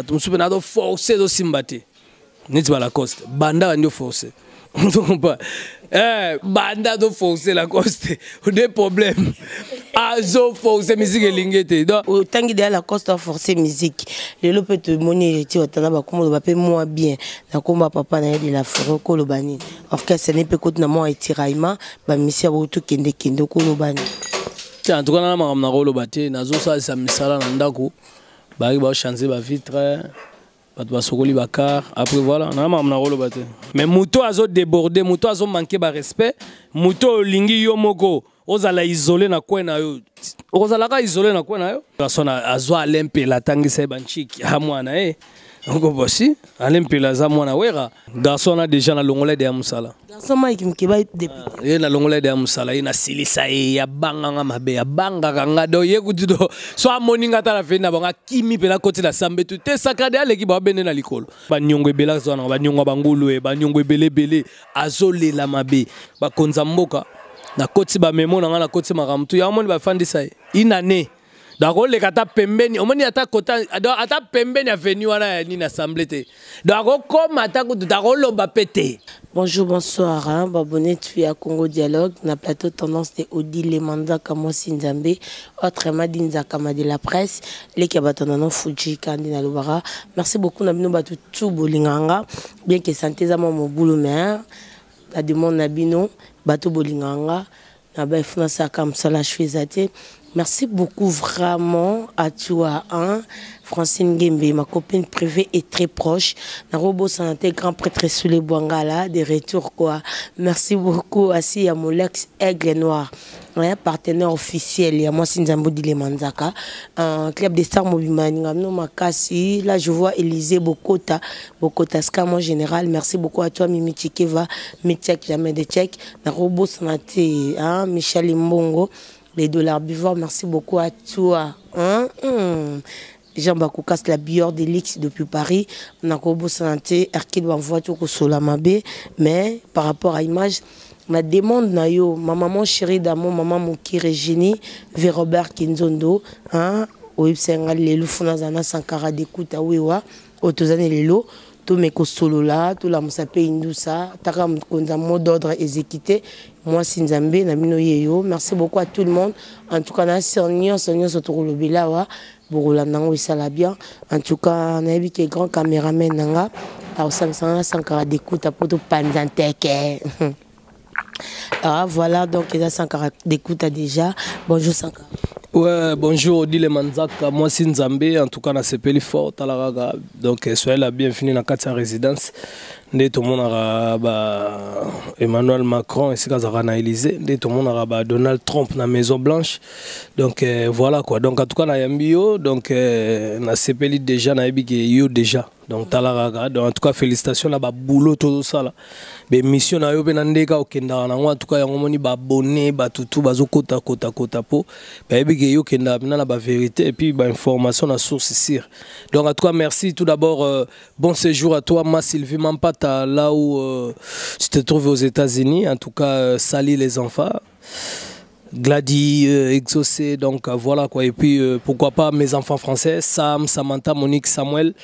bato mosusu mpena azoforce ezosimba te neti balacoste banda bandi oforce eh, banda azoforce lacoste nde problème azoforce musike elingi ete otangi deya lacoste aforce musike lelo mpe tomoni eriti batanda bakomoloba mpe mwa bien na komba papa na ye de la forêt okoloba nini orchestre ne mpe koti na mwa etiraillement bamisi ya boutu kendekende okoloba nini te antukana na makambo na koloba te nazosalisa misala na ndako vitre, shanziba vitre bato basokoli bakar après voilà a nakoloba te mais muto muto azodéborde moto manqué respect respect muto yo moko ozala isolé na quoi na yo ka isolé na quoi na yo asona azwa la atangisa ye bantshiki amwana ye eh yango bosi ale la aza mwana wera garso wana deja na longola ede ya mosala ye ah, na longola ede ya mosala ye nasilisa ye abanganga mabe abangaka nga do ye kuti do so amoni nga ata na feni na bango akimi mpe nakotela sambetu te sakade aleki bababende na likolo baniongo nyongwe aza wananga baniongo ya bangulu nyongwe baniongo ebeleebele azolela mabe bakonza mboka nakoti bamemo na nga na makambo tu yango moni bafandisa ye inane donc oleka ata pembeni omoni ata kota donc ata pembeni venu wana ya nini assemblée te donc à ata kututa akoloba mpe Pété. bonjour bonsoir hein? babone tu es à congo dialogue na plateau tendance de comme moi, Sinzambé. nzambe otrema di nzakama de la presse leki ya bato nano fuji kandi merci beaucoup na bino bato tout bolinga bien que santé, eza mwa mobulu mais hein. na demande na bino bato bolinga nga na baefunasaka mosala ashwe eza te Merci beaucoup vraiment à toi. Hein? Francine Gembe, ma copine privée est très proche. Narobo Santé, grand prêtre sous les Bouangala, de retour quoi. Merci beaucoup à à Molex Aigle Noir, mon partenaire officiel. à à moi Sinzambo Dilemanzaka, un euh, club des stars Mobimani. Là, je vois Élisée Bokota, Bokota Ska, mon général. Merci beaucoup à toi, Mimi Tchikeva, jamais de Tchek. Narobo Santé, hein? Michel Mbongo. les dollars buveurs, merci beaucoup à toi. Hein? Mmh. Jean Bakoukas, la bière de l'X depuis Paris. On a beau santé, Erkid m'envoie tout Solamabe. Mais par rapport à l'image, ma demande na yo, ma maman chérie d'amour, maman Moki Régini, vers Robert Kinzondo, hein? oyebisanga lelo fo nazala sankara dekuta ah wewa oyo toza na lelo tomeka osolola tolamusa mpe indusa taka mokonzi ya mot d'ordre ezeki te moi Sinzambe na bino yeyo merci beaucoup à tout le monde en tout cas na seigneur seigneur sotoko bilawa wa bokolanda yango esala bien en tout cas nayebi ke grand caméraman na nga akosangisanga sankara dekuta mpo topanza nteke ah, voilà donc eza sankara dekuta déjà bonjour sankara Ouais, bonjour Odile Manzaka, moi c'est Nzambe, en tout cas na sepeli fort talaka donc soyez la bienvenue dans la résidence tout monde monde bah emmanuel macron esika azalaka tout Tout monde a bah donald trump la maison blanche donc euh, voilà quoi donc en tout cas la yo donc euh, nasepeli déjà nayebi you yo déjà donc as donc en tout cas félicitations là baboulot tout na en tout cas yango moni tu tout yo peu là temps. vérité et puis information la source donc en tout cas merci tout d'abord euh, bon séjour à toi ma sylvie mampata là où euh, tu te trouves aux états-unis en tout cas euh, les enfants Gladys, Exaucé, donc voilà quoi. Et puis pourquoi pas mes enfants français, Sam, Samantha, Monique, Samuel,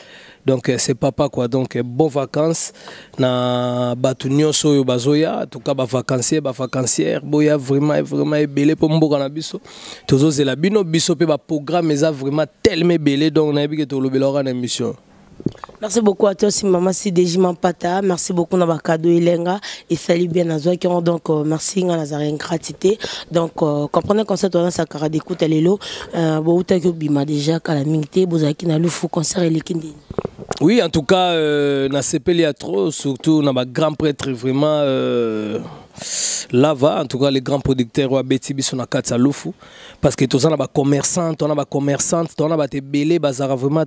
donc euh, c'est papa quoi donc euh, bon vacances na batunyo soyo bazoya en tout cas ba bavacancière boya vraiment vraiment belé pour mboka na biso tozozela bino biso ba programme ça vraiment tellement belé donc nayebi ke tolobela waka na émission Merci beaucoup à toi, aussi Maman Sidejima Pata. Merci beaucoup à cadeau Ilenga. Et salut bien à qui ont donc, euh, merci à Nazaré, gratitude. Donc, euh, comprenez qu'on s'est tourné sa cara d'écoute à l'élo. Euh, bon, que bima déjà, qu'à la minité, bozaki na loufou concert et l'équindine. Oui, en tout cas, euh, na sepeli a trop, surtout na ma grand prêtre, vraiment, euh, lava en tout cas les grands producteurs wa beti biso na kati ya lufu parce que tozana bacommerçante a bacommerçante tozana bato ebele bazala vraiment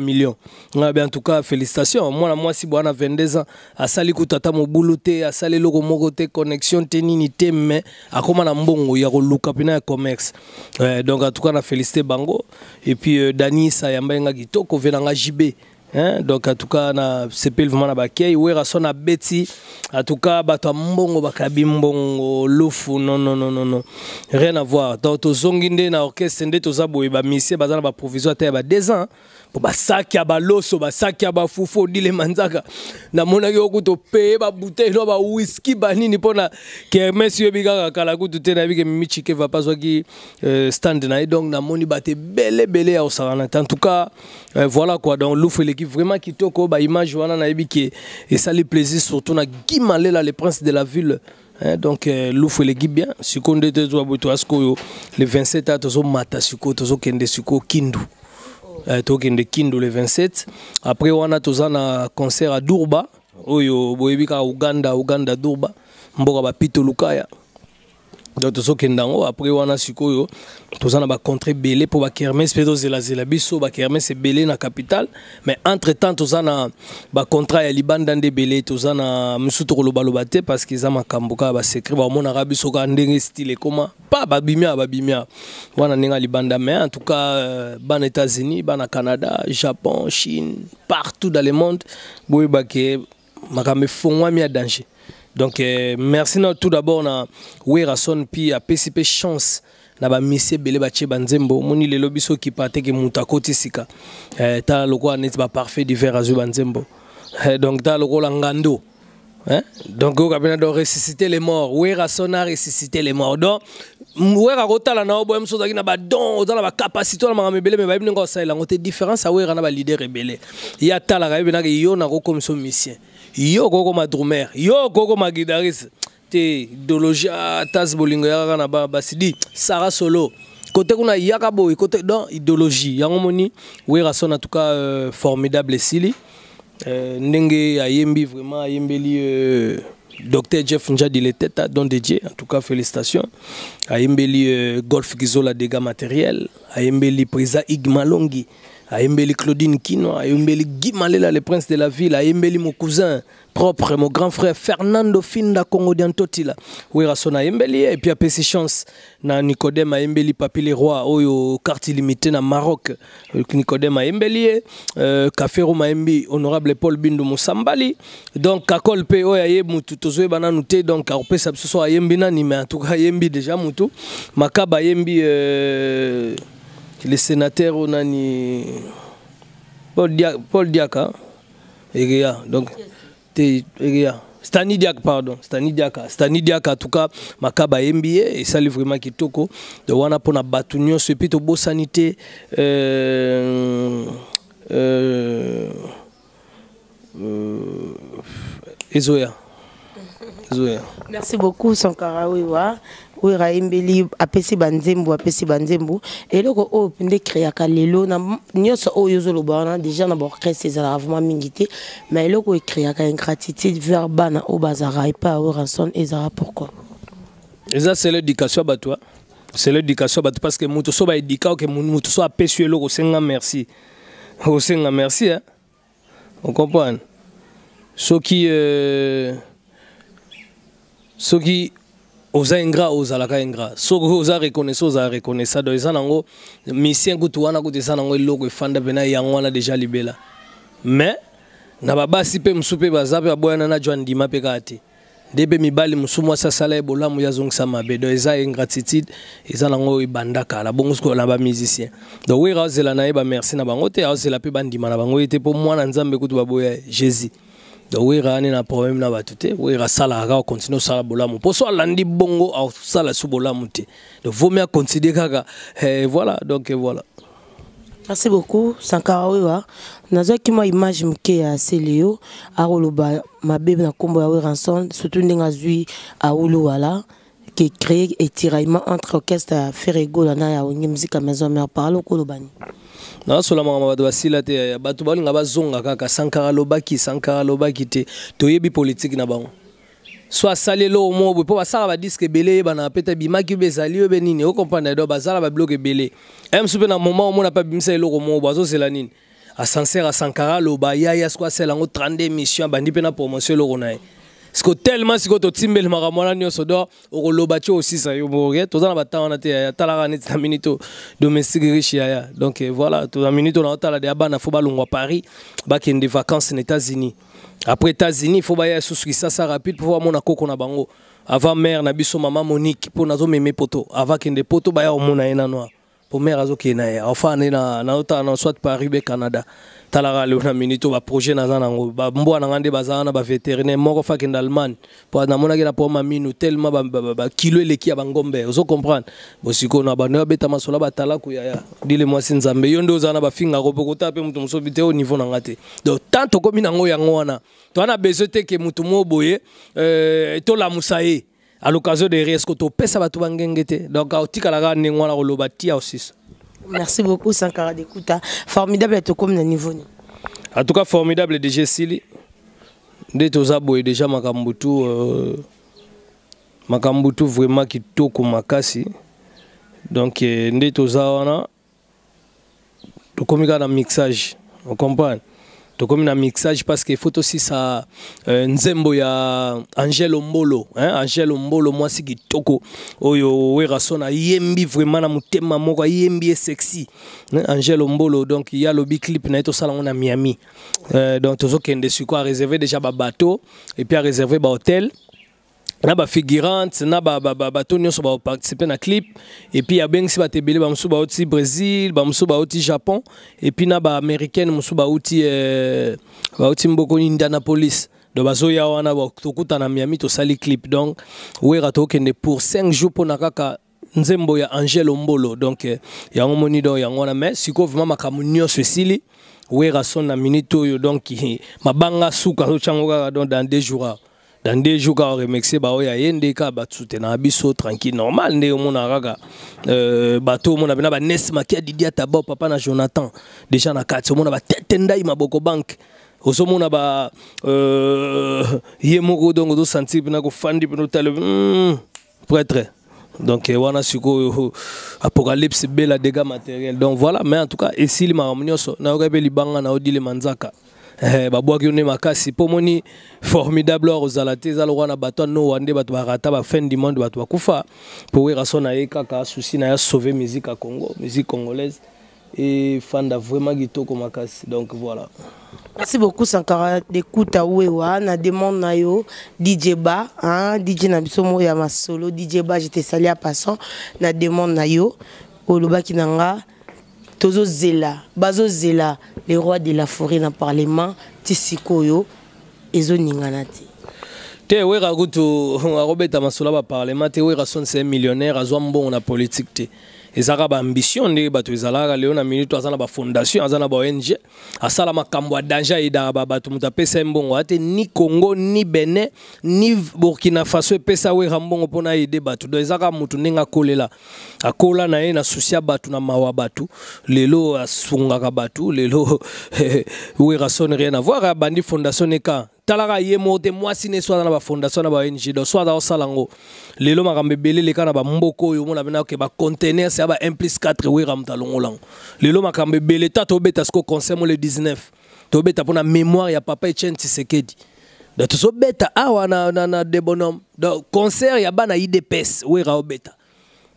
millions ben, en tout cas félicitations moi si bon à 22 ans asali kutata mobulu te asali eloko moko te connexion te connexion te me à na mbongo ya koluka pena ya commerce donc en tout cas na félicité bango et puis euh, sa yamba yenga kitoko ve nanga jb Hein? donc en tout cas na sepeli vraiment la bakei wera rasson à beti en tout cas bato mbongo bakabi mbongo lofu non non non non non rien à voir donc tu zonginde na orchestre tu toza boye bamisie baza na provisoire provisoire ba 2 ans basaki ya baloso basaki ya bafufu manzaka namonaki yo kutu bouteille ba whisky ba banini pona, kermesi yo kaka kala kutu te ke e eh, stand na donc namoni ya na en tout cas eh, voilà quoi donc l'oufre vraiment kitoko image wana ke esali plaisir surtout na le prince de la ville hein, donc eh, l'oufre l'équipe bien sikoyo nde te tozwa to toyasikoyo le 27 kindu eh, tokende kindu le 27 après wana tozana concert à durba oyo boyebi kaka uganda uganda durba mboka bapito lukaya donc tozokenda yango apres wana sikoyo Belé pour la kermesse mpo bakermese mpe tozelazela biso bakermese Belé na capitale mais entre temps toza na bacontrat ya libanda nde ebele toza na mosusu tokolobaloba te parce camboka eza makambo kaka basekret bamonaka biso kaka ndenge style comment pa babimia babimia wana a ya libanda mais en tout cas euh, ban états-unis ban canada japon chine partout dans le monde boyebake makambo efongwami a danger donc euh, merci na tout d'abord à wera son mpi apesi chance na bamisi ebele batie banzembo omoni lelo biso okipa teke moto akoti sika Tala euh, ta lokola parfait baparfait divers azu banzembo Euh, donc ta loko ngando Hein? donc oyoka cabinet donc ressuscite les morts wera a ressuscite les morts donc wera kotala na yo boye mosusu ozalaki don, badon la na bacapacité wana makambo ebele me bayebi ndenge osalelango te différence awera na balider ebele ye atalaka yebenaka yo nakokomisa misien yo koko madrumer yo koko magidaris te idéologie atas ah, bolingo ya kaka na basidi sara solo kote kuna yaka boye kote don idéologie yango moni wera son en tout cas euh, formidable esili euh, ndenge ayembi vraiment ayembeli euh, docteur jeff njadi leteta don dédié en tout cas félicitation ayembeli euh, golf gizola dégâts matériel ayembeli président igmalongi malongi Embeli Claudine Kino, Embeli Gimalela, le prince de la ville, Embeli mon cousin propre, mon grand frère Fernando Finda Congo Diantotila, Ouirason Ayembeli, et puis à Pessi Chance, na Nicodème Ayembeli Papile Roi, Oyo, carte limité, na Maroc, euh, Nicodem Ayembeli, euh, Café Kafero honorable Paul Bindu Moussambali, donc Kakol Pe, Oya Yebu, Tutozwe Bananouté, donc ce Sabsoso Ayembi Nani, mais en tout cas Ayembi déjà Moutou, Makaba Ayembi, euh, le sénateur onani Paul, Diak, Paul Diaka Egeya donc Egeya Stani pardon Stani Diaka en tout cas makaba MBA et ça le vraiment kitoko de wana pona batu nyonso ce pito bo sanité euh, euh, euh Ezoya Merci beaucoup Sankara Wiwa. We imbeli apesi banzembu apesi banzembu eloko oyo oh, mpe ekreaka lelo na nyoso oyo oh, yozolo bana déjà na des ezalaka mais on a ma eloko gratitude ingratitude vers bana oh, bazarai bazalaka pa ranson pourquoi eza c'est l'éducation ba C'est bah, parce que muto so baédika que muto so apesi merci hein. On merci qui euh, qui... Ce qui... oza ingrat ozalaka ingrat soki oza reconnaissant ozala reconnaissant donc eza nango misien kutu wana kutu eza nango eloko efanda mpena yango wana deja libela mais na babasi mpe mosu mpe baza mpe baboyana na jwa ndima mpe kaka te nde mpe mibali mosu mwasi asala ye bolamu ye azongisa mabe donc eza ingratitude eza nango ebanda kala bongo sikoyo na bamusicien donc wera ozela na ye bamerci na bango te aozela mpe bandima na bango ye te mpo mwana nzambe kutu baboya jésus donc oyeka ane na problème na bato te oyeka asalaka kaka akontinue osala bolamu mpo so alandi bongo asala su bolamu te donc vaut mieux acontinue kaka eh, voilà donc voilà merci beaucoup sankara wewa nazwaki mwa image moke ya seleo akoloba mabe na nkombo ya weranson surtout ndenge azwi aulu wala voilà. qui crée et tiraillement entre orchestre Ferrego na ya ongi musique maison mère par lokolobani na solo mama bato basila te bato balinga kaka sankara lobaki sankara lobaki te toyebi politique na bango so asali eloko moko boye mpo basala badiske ebele yebana pete bimaki oyo ezali oyo ebe nini okomprendre do bazala babiloko ebele ye mosu mpe na moma omona mpe abimisa eloko À boye azozela nini asansere asankara y yaya soit c'est yango 32 mission bandi pe na promotion eloko que tellement sikoyo totimbelelemaka mwana nyonso do aussi yo na bata te minute domestique riche donc voilà na minute na otala de abana fo paris bakende vacances en états-unis après états-unis fo baya ça ça rapide na bango avant mère na biso maman monique mpo meme poto avakende poto baya maire azokee na ye na naotala na soit paris be canada talaka lelo na minute oyo baprojet naza nango bambwa na nga nde baza wana baveterinaire moko fa akende allemagne po namonaki na poma mino telema bakilo eleki ya bangombe zo comprendre bosikoyo na bando babeta masolo batala koyaya dile mwasi nzambe yo nde oza na bafingako po kotala mpe moto mosusu bite oyo niveau na nga te donc tant tokómi nango yango wana towana besoin te ke moto mo boye euh, tolamusa eh à l'occasion de ça va tout Donc te donc otikalaka ndenge n'est pas tia aussi. merci beaucoup sankara dekuta formidable comme le niveau en tout cas formidable déjà, sili nde toza déjà makambo tu vraiment euh, vraiment qui tout ma makasi donc eh, tout comme il y a un mixage comprend tokomi na mixage parce que faut aussi euh, nzembo ya angelo mbolo hein? angelo mbolo qui kitoko oyo wera Rasona yembi vraiment na mutema moko yembi est sexy hein? angelo mbolo donc le big clip na ye salon na miami euh, donc su quoi réserver déjà bateau et puis à ba hôtel naba ba figurante na ba ba ba bato nyonso ba participer na clip et puis ya bengisi ba tebele ba musu ba oti Brésil ba musu ba oti Japon et puis naba américaine musu ba oti euh, ba oti mboko Indianapolis do bazo ya wana ba tokuta na Miami to sali clip donc wera tokende pour 5 jours pour nakaka nzembo ya Angel Ombolo donc euh, yango moni do yango na mais siko vraiment makamu nyonso esili wera son na minute yo donc mabanga suka zo chango kaka dans deux jours dans deux jours bah, oh, a remercier baoyo aye nde kaka basoutenaka tranquille normal nde omona kaka bato omona Nesma, banese makia didi papa na jonathan déjà na kati omona batete ndai maboko banke mona ba euh, ye moko donc ozosentir fandi kofandi hmm, prêtre donc wana eh, que oh, oh, apocalypse bela dégâts matériel donc voilà mais en tout cas des le manzaka. Eh, babwaki yo nde makasi pomoni formidable or ozala alors eza batwa no bato batwa rata ba fin du monde batwa kufa pour wera so na ye kaka souci na ya sauver musique à congo musique congolaise et fanda vraiment kitoko makasi donc voilà merci beaucoup sankara à ouéwa na demande na yo dj ba hein, dj na ya masolo dj ba te sali à passant na demande na yo olobaki tozo zela tozozela bazozela le roi de la forêt na parlement ti sikoyo ezoningana te te wera kutu akobeta masolo ya baparlement te wera sonse millionnaire azwa mbongo na politike te les baambition ambitions bato ezalaka leo na minute Azana na bafondation ambitions, na asala makambo danger ayidaka bato mbongo ate ni congo ni benin ni burkina faso pesa we mbongo pona ayede bato do les mutu ndenge kolela akola na ye na ambitions, na lelo asunga lelo we rason na voir abandi fondation neka talaga ka de moi ne so na ba fondation na ba ong do so aza mboko lelo makambe ebele na ba bena ba 1 plus 4 e talongo lelo makambe bele ta tobeta concert le 19 tobeta pona mémoire ya papa etienne tisekedi da awa na, na, de bonhomme concert ya bana idps ra e obeta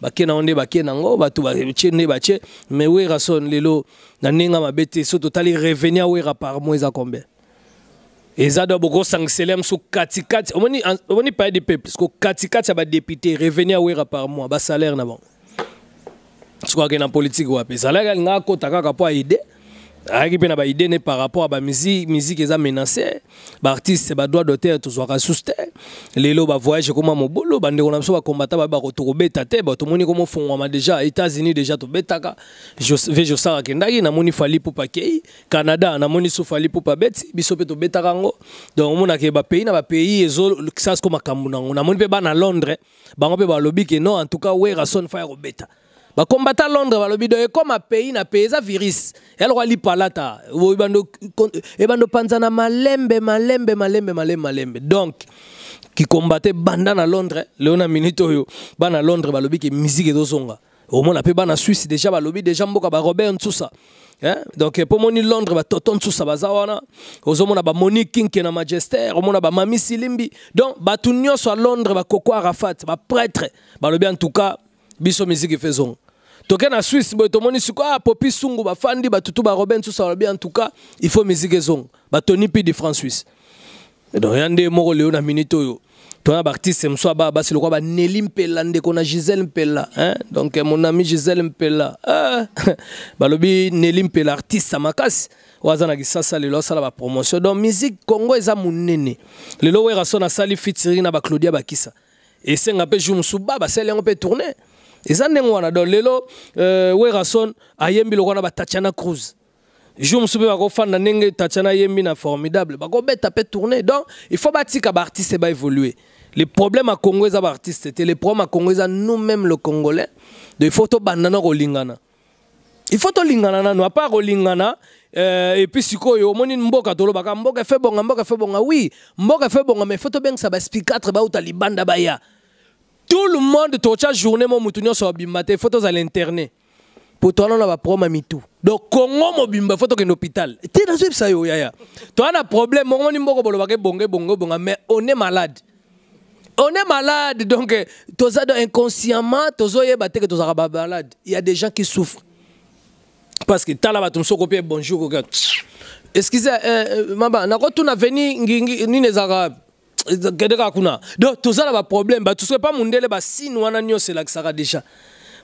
bake nango nde bake nango bato batie nde batie mais son lelo na ndenge mabete mabe revenir so totali revenu awera par mois a combien eza do on mosu on omoni paye de peuple soko katikati ya a we awera par mois salaire na bango soko akende na wa salaire ezalaki alinga akota kaka mpo aider ayaki ba na né par rapport à ba musique, bamusike musike eza menacé baartiste badroit d'auteur tozwaka susu te lelo bavoyage ekoma mobolo ndeko na combattre bakombata ba bakoto kobeta te bato moni koma ofongwama déjà états-unis déjà tobetaka ve josar na moni fali pour kei canada moni so fali pa beti biso mpe tobetaka yango donc ba pays na ba pays bapays ezosasiko makambo moni pe ba na londres bango ba lobby ke non en tout cas werason fa ya beta bakombata londres balobi do ekoma pays na pays eza virus palata. alipalata bando panzana malembe malembe malembe malembe malembe donc qui banda na londres leo na minute oyo bana londres balobi ke Au ezozonga la mpe bana suisse déjà balobi déjà mboka tout ça. Hein. donc eh, pour moni londres batoto ntsusa baza wana ozomona bamoni kinke na magester bah bamami silimbi donc bato nyonso ya londres bakoko arafat prêtre balobi en tout cas biso miziki fezonga toke na swisse boye tomoni sikoyo ah, popi sungu bafandi batutu en tout cas, il faut miziki ezonga batoni P de france Et donc ya nde moko lelo na minute oyo toza baartiste c'est le quoi, lokola Nelim Pella, ndeko na gisele mpela hein? donc eh, mon ami Pella. mpela eh? Hein. balobi Nelim Pella artiste makasi oyo aza na kisasa lelo asala promotion. donc musique congo eza monene lelo weraso nasali fitiri na baclaudia bakisa un peu jour mosusu ba basali yango mpe tourner eza ndenge wana don lelo uh, werason ayembi lokwana batatiana cruz jour mosusu mpe bakofanda ndenge tatiana na formidable bakobeta mpe tourné. donc il faut batika va évoluer. le problème à congo eza baartiste c'était le problème à congo nous mêmes le congolais De il faut ko lingana. il faut tolingana nanu apart lingana euh, epuis sikoyo omoni mboka tolobaka mboka efe bonga mboka efe bonga oui mboka efe bonga mais il faut tobengisa baspicatre bauta libanda ya tout le monde tocha journée mon mutunyo nyonso abima photos à l'internet pour toi on na tout donc comment on que tu hôpital Tu nazoyebisa yo problème mboko mais on est malade on est malade donc eh, inconsciemment que tu malade. il y a des gens qui souffrent parce que tala tu bonjour excuse ni les arabes, kende kaka kuna donc toza na baproblème bato soki epa mondele basine wana nyonso elakisaka déjà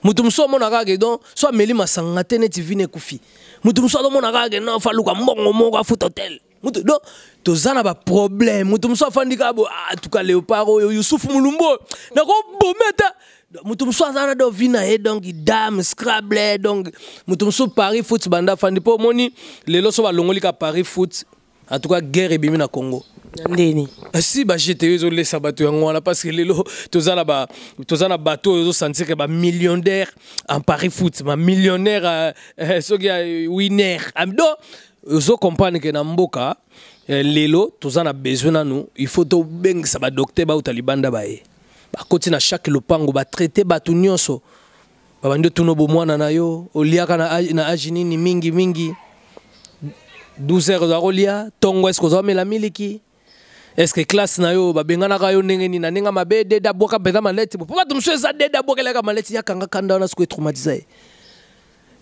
moto mosusu amona kaka don so ameli masanga te neti vine ekufi moto mosusu azomona kaka no faluka mbongo moko afuta hotel moto don toza na baproblème moto mosusu afandi kaka bo atuka ah, léopard oyo yusufu mulumbu oyo nakobome ata moto mosusu aza na do vi na ye donc dame scrable donc moto mosusu paris foot banda afandi mpo omoni lelo so balongoli ka paris foot en tout cas guerre na congo ndeni ah, si j'étais ezolesa bato parce que sont bah, que bah, millionnaire en paris foot bah, millionnaire soki euh, euh, ya euh, winner ah, que na mboka là-bas na besoin nous. il faut les badokter bauta libanda baye eh. là na chaque lopango batraite bato nyonso mingi. 12 heures oza kolia ntongo eske oza komela miliki que classe na yo babenganaka yo ndenge nini na nenga mabe dede abwaka mpenza maleti mpo bato mosusu boka dede abwakelaka Y'a yakanga kanda na sikoyo etraumatize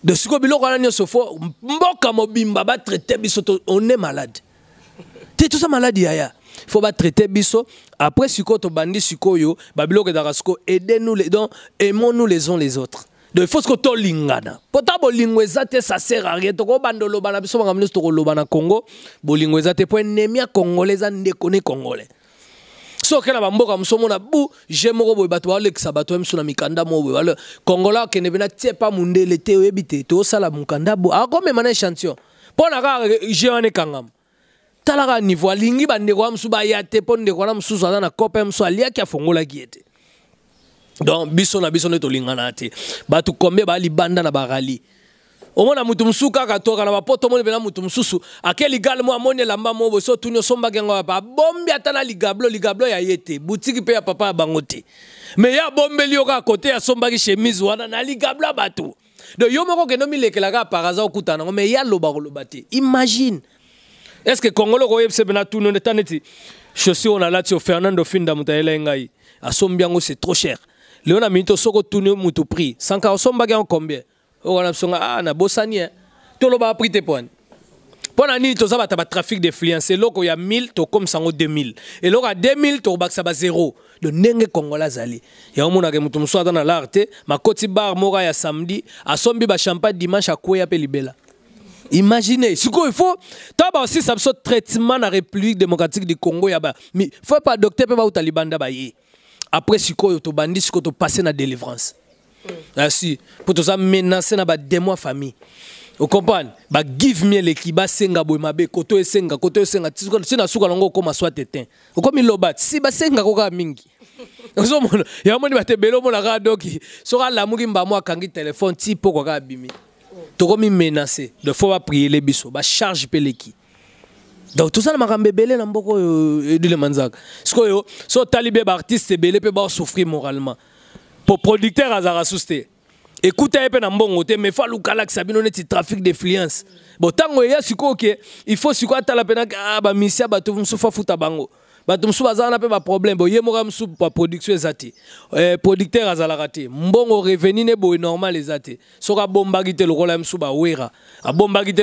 de sikoyo biloko wana nyonso fo mboka mobimba ba traiter biso to, on est malade te toza maladi yaya faut traiter biso après sikoyo tobandi sikoyo babiloko ezalaka sikoyo aidez nous les, donc aimons nous les uns les autres do il faut ce que tolingana po ta bolingo eza te ça sert à rien tokobanda oloba na biso makambo nyonso tokoloba na congo bolingo eza te po ennemi ya congolais eza ndeko ne congolais so okena bamboka moso omona bu je moko boye bato baolekisa bato ya miso na mikanda moko boye balo kongola akende mpena tie pa mundele te oyebi te toosala mokanda bo akomema ah, na échantillon mpo na kaka je wana ekangama tala kaka niveau alingi bandeko wana mosusu baya te mpo ndeko wana mosusu aza na kope mosusu aliaki afongolaki ye te donc biso na biso nde tolingana te bato kombe balibanda na barali omona mutu mosusu kaka toka na bapoto omoni mpena mutu mosusu ake ligale mo amoni elamba mo boso otuni osombaki yango papa abombi ata na ligablo ligablo ya ye te butiki mpe ya papa ya bango te me ye abombeli yo kaka kote asombaki chemise wana na ligablo ya bato don yo moko okende omilekelaka par aza okutana yango me ye aloba koloba te imagine est ce que kongolo koyebisa mpena tunu nde ta neti chaussure oyo nalati yo fernando finda moto ayelai ngai asombi yango c'est trop cher leo na soko tosoko tuni mutu prix sanka osombaki yango combien oyo oh, wana biso nga ah nabosani e tolobaka prix te poani mpo na nini toza ba trafic batrafic d'influence eloko ya 1000 to tokomisa yango 2000 eloko ya 2000 to tokobakisa bazero Le nenge congolais azali Ya monaka ke mutu aza na l'arte, te makoti bar moko ya samedi asombi ba champagne dimanche akweya pe libela Imaginez, imagine sikoyo fo ntango baosisa biso traitement na république démocratique du congo ya ba fo badokter mpe bauta libanda baye après sikoyo tu to dans la délivrance mm. ah, pour mpo ça menacer na badémo démo famille moi me miel tu basenga en train koto esenga koto esenga ti na suka nango okóma soit tetin okomi l'obat si mingi akangi bimi. comme tokomi menace de fois les biso de charge peléki donc ça euh, que belé na de Manzak. edile manzaka yo? so talibé artiste belé peut souffrir moralement Pour producteur azalaka Écoutez, te eh, Il na mbongo te mais que trafic d'influence il faut que atala mpenaka ah, bamisi eh, ya de mosusu fo un bango de mosusu bazala na que problème. vous moka un problème. eza producteur azalaka mbongo reveni ne revenu normal rôle. te soki abombaki un bon baguette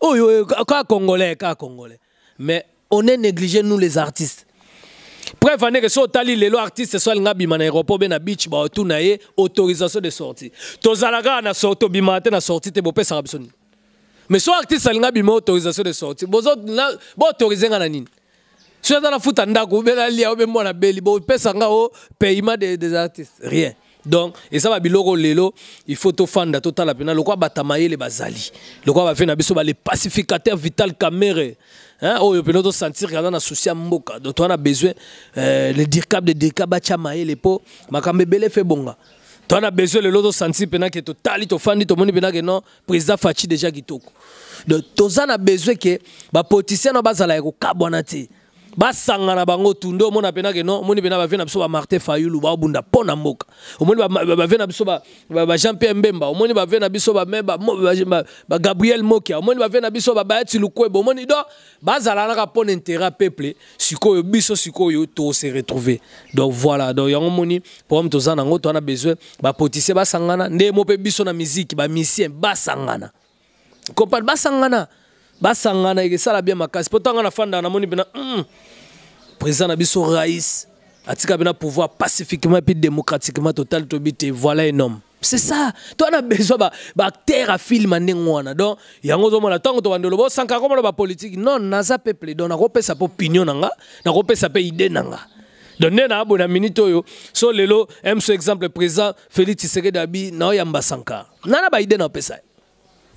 oyo ka congolais ka congolais mais on est négligé nous les artistes preuve andeke so otali artistes, artiste soit alinga abima na l'aéroport, mpe na beach baotuna ye autorisation de sortie tozala kaka na sorti tobimaka te na sorti te bopesaka biso nini mais soit artiste alinga abima autorisation de sortie boautorize nga na nini so aza nafuta ndako obelalia obe mwana beli bopesa nga o paiement des artistes rien donc être bah, biloko lelo il faut tofanda le quoi lokola bah, bah, le bazali va faire na biso pacificateurs vital camere hein? oyo oh, mpena sentir kaza na susi moka mboka donc as euh, besoin le dirkab de dirkab batya mayele po, tu bele efe bonga a besoin que tosentir mpena ke totali to moni mpena que non président Fachi deja donc toza na besoin ke bazala basangana bango Tundo, mona pena ke non moni pena ba vena biso bamartin fayulu bunda pona moka moni ba ba vena biso Jean pierre mbemba moni ba vena biso Gabriel mokia moni ba vena biso babayati lukwebe omoni moni do mpo na intérêt intera peuple sikoyo biso sikoyo se retrouver, donc voilà donc yango moni pour problème to nango to wana besoin potisser basangana nde mo pe biso na ba Sangana, basangana comprendre basangana basangana sala bien makasi mpo ntango na moni bina mm, président na biso rais atika bina pouvoir pacifiquement et démocratiquement total tobi te voilà un homme c'est ça toi na besoin ba ba, afilme ndenge wana donc yango ozomona sanka tobandelo bosankaka ba politique non naza peuple donc pesa po opinion na nga pesa pe idée na nga na nde na minute oyo so lelo mso exemple président félix tshisekedi abi naoyamba sanka nana idée na pesa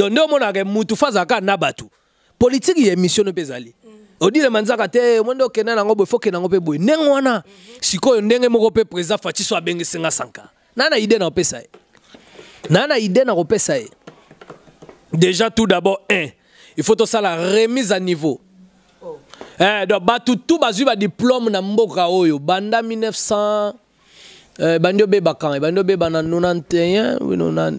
donc nde omonaka mutu fo azalaka na bato politike ya émission no mpe ezali mm. odile manzaka te eh, mwende okende nango boye fokende yango mpe boye ndenge wana mhm. sikoyo ndenge moko mpe président fatiso abengesenga sanka nana ide na kopesa ye nana ide na kopesa ye déjà tout d'abord un il faut tosala remise à niveau oh. eh, donc bato tu bazwi badiplôme na mboka oyo banda 1900 eh, bandi obebaka ebandi eh, obeba na 91 oui, 90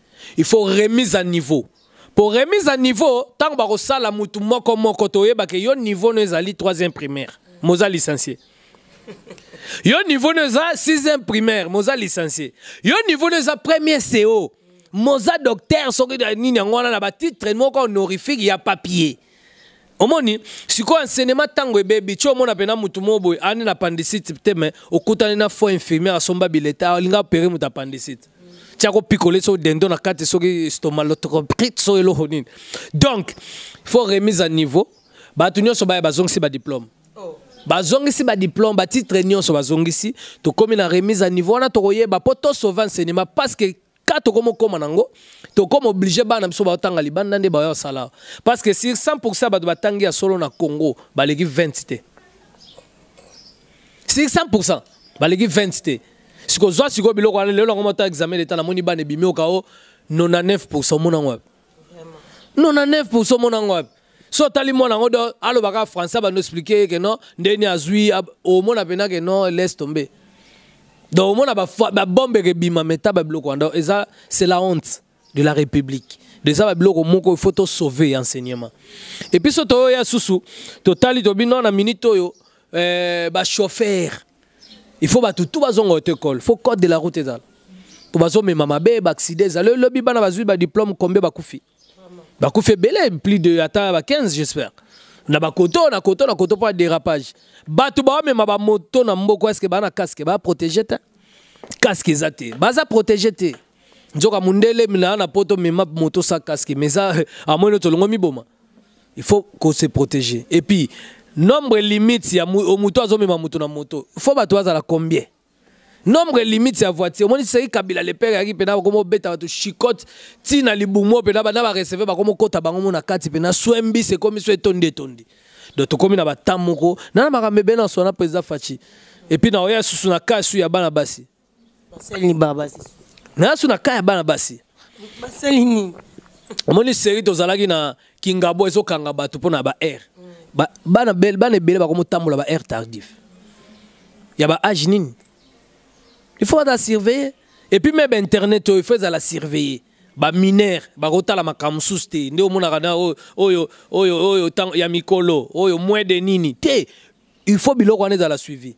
il faut remise à niveau pour remise à niveau tant bakosala mutu moko moko que yo niveau no ezali troisième primaire moza licencié yo niveau no eza sixième primaire moza licencié yo niveau no eza premier co moza docteur soki nini nina wana na batitre moko honorifique ya papier omoni sikoyo enseignement ntango ebebi ti omona pena mutu mo boye ane na appendicite te me okutani na fo infirmière asomba bileta linga apere moto appendicite tiako picoler so dendo na kati soki stomatoloprite so eloko nini donc faut remise à niveau diplôme. bato diplôme, ba bazongisi badiplôme sur la zone nyonso to comme na remise à niveau wana tokoyeba mpo tosauve enseignement parce que ka tokomokóma nango tokóma obligé bana biso baotanga libanda ba yo sala parce que si 100 ba tangi ya solo na congo baleki 20 te Si 100 baleki 20 si sikoyo biloko wana lelo examen de 99 de 99 de so otali Français yango do les français gens explike ye keno ndeni azwi omona pena keno les donc omona babombeke que meta babiloko donc c'est la honte de la république faut sauver enseignement vous so un susu totali tobino minute eh, faut bato tout bazonga oyo toekole faut code de la route ezala mpo bazomema mabe baaccident le elobi bana bazwi badiplome kombe bakufi bakufi ebele plus de ata ba 15 j'espère na bakoto na koto na koto pas de dérapage mes mamans moto na mboko que bana na kaske protéger te casque eza te baza protéger te nzoka mondele na na poto mamans moto sa casque mais eza amoni mi boma il faut qu'on se protège et puis nombre limite ya moto azomema moto na moto fo bato bazala combien nombre limite ya voiture omoni seki kabila lepere yaki mpena bakoma obeta bato chikote ntina libumu mpena bana bareceve bakoma okota bango mo na kati mpena swembisi ekomi so etondi etondi do tokómi na bata moko na na makambo ebele nyonso wana président faci epui na oya lisusu na ka ya bana basi naya su na ka ya bana basi omoni seri tozalaki na kingabo ezokanga bato mpo ba aire bana ebele bakomotambola ba air tardif ya ba age nini il faut ata surveiller et puis même internet oyo oh, il faut la surveiller baminere bakotala makambo mosusu te nde omonaka na oyo oh, oh, ya mikolo oyo moins de nini te il faut biloko wana la suivi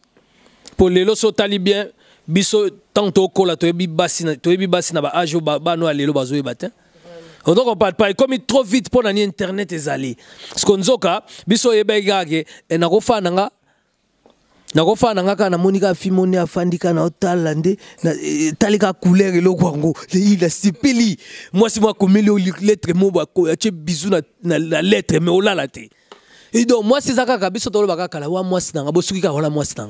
mpo lo so otali bien biso ntango tokola bi basi na ba ajo ba oyo ya lelo bazoyeba te oto comprendre pas ekomi trop vite mpo nani internet ezali parceke nzoka biso oyebaki kaka ke eh, nakofaa na nga nakofaa na nga kaka namoni kaka filme one afandi kaka naotala nde etali eh, kaka couleur eloko yango ei nasepeli mwasi mo akomeli lettre mo atie bizu na lettre me olala te donc mwasi eza kaka biso toloba kaka la wa mwasi na bosuki kaka wala mwasi na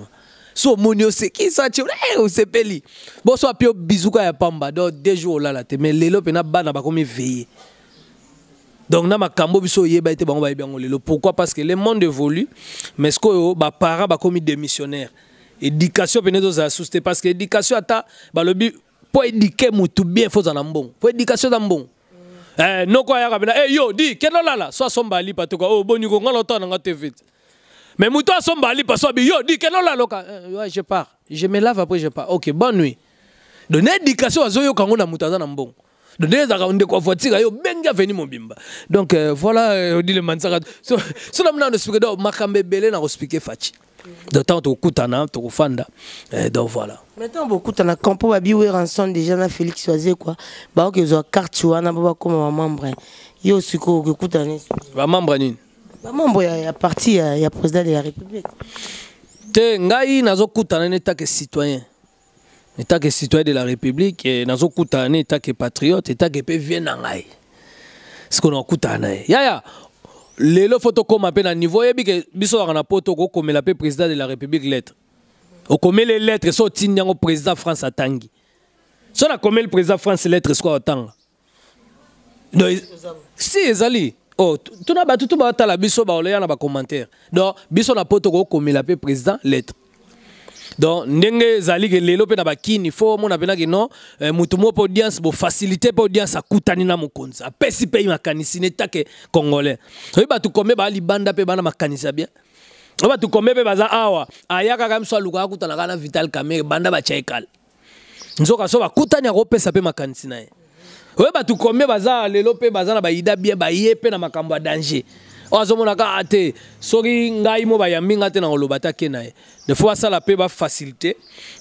so qui oseki santi hey, osepeli bon soit ape bizuka ya pamba donc de jours là te mais lelo na bana comme veye donc na makambo biso oyeba ete bango ba yango lelo pourquoi parce que le monde évolue mais ce que para baparent comme démissionnaire éducation mpena ezozala susi te parce que éducation ata but pour éduquer motu bien fozala mbongo pour éducation eza eh, non quoi y'a mpena eh yo di kenda olala so asomba alipa toka o oh, boni konga lotana nga te vite mais mouton sombali parce que yo dit que non la euh, ouais Je pars. Je me lave après je pars. Ok, bonne nuit. Donner éducation à na Donner voiture yo benga venu mon bimba. Donc euh, voilà euh, dit le So so namna on explique donc makambe bele expliquer fachi. De temps tu kutana, tu fanda. Donc voilà. Maintenant beaucoup ensemble déjà na Félix quoi. Bah OK carte papa comme membre. Yo okutana. membre mambo ya, ya parti ya, ya président de la république te ngai nazo nazokutana na etake citoyen etake citoyen de la république nazo eh, nazokutana na etake patriote etake mpe vie na ngai sikoyo nakutana na ya. yaya lelo fo tokóma mpe na niveau oyebi ke biso na na ko tokokomela mpe président de la république lettre Au okomeli lettre so otindi yango président france atangi so na nakomeli président france lettre sikoyo otanga si ezali oh tuna bato to batala biso baoleya na commentaire donc biso na po tokokomela mpe président lettre donc zali ezalike lelo mpe na bakini fo omona mpenaki non eh, no moko mpe audience faciliter mpe audience akutani na mokonzi apesi mpe makanisi netake congolais so bato kombe baa libanda mpe bana makanisi ya bien o bato kombe baza awa aya kaka miso aluka kutana kana vital camere banda batya ekala nzoka so bakutani akopesa mpe makanisi na oyo bato combien baza lelo mpe baza na baida bie baye mpe na makambo ya danger oyo azomona kaka ah, te soki ngai mo bayambi nga te na koloba ta ke na ye defo basala mpe bafasilite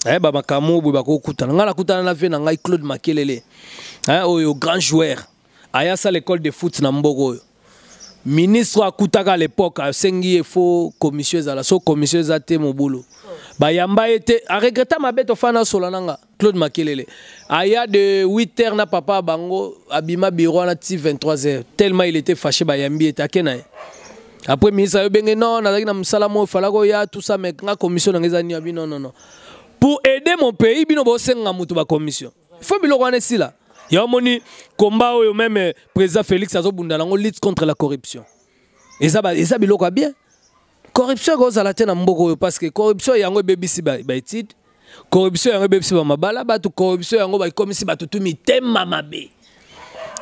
eh, bamakambo boye bakokutana ngai nakutana na vie na ngai claude makelele eh, oyo grand joueur aya asala école de foot na mboka oyo ministre akutaka à l'époque à ye fo commission ezala so commission eza te mobulu bayamba ye regrettant aregreta mabe tofana asola na nga claude makelele aya de 8 heures na papa bango abima bureau na 23 heures tellement il était fâché bayambi ye te ake na ye après ministre ayobenge non na na mosala moo efalaki ya tout ça mais nga commission na eza nini non non non pour aider mon pays bino bosenga commission. bacommission faut biloko na sila ya omoni komba oyo meme président félix azobunda nango lutte contre la corruption eza, bah, eza biloko bien corruption ekozala te na mboka oyo parce que corruption yango ebebisi baétude ba corruption yango ebebisi bamabala bato corruption yango bakomisi bato tu mitema be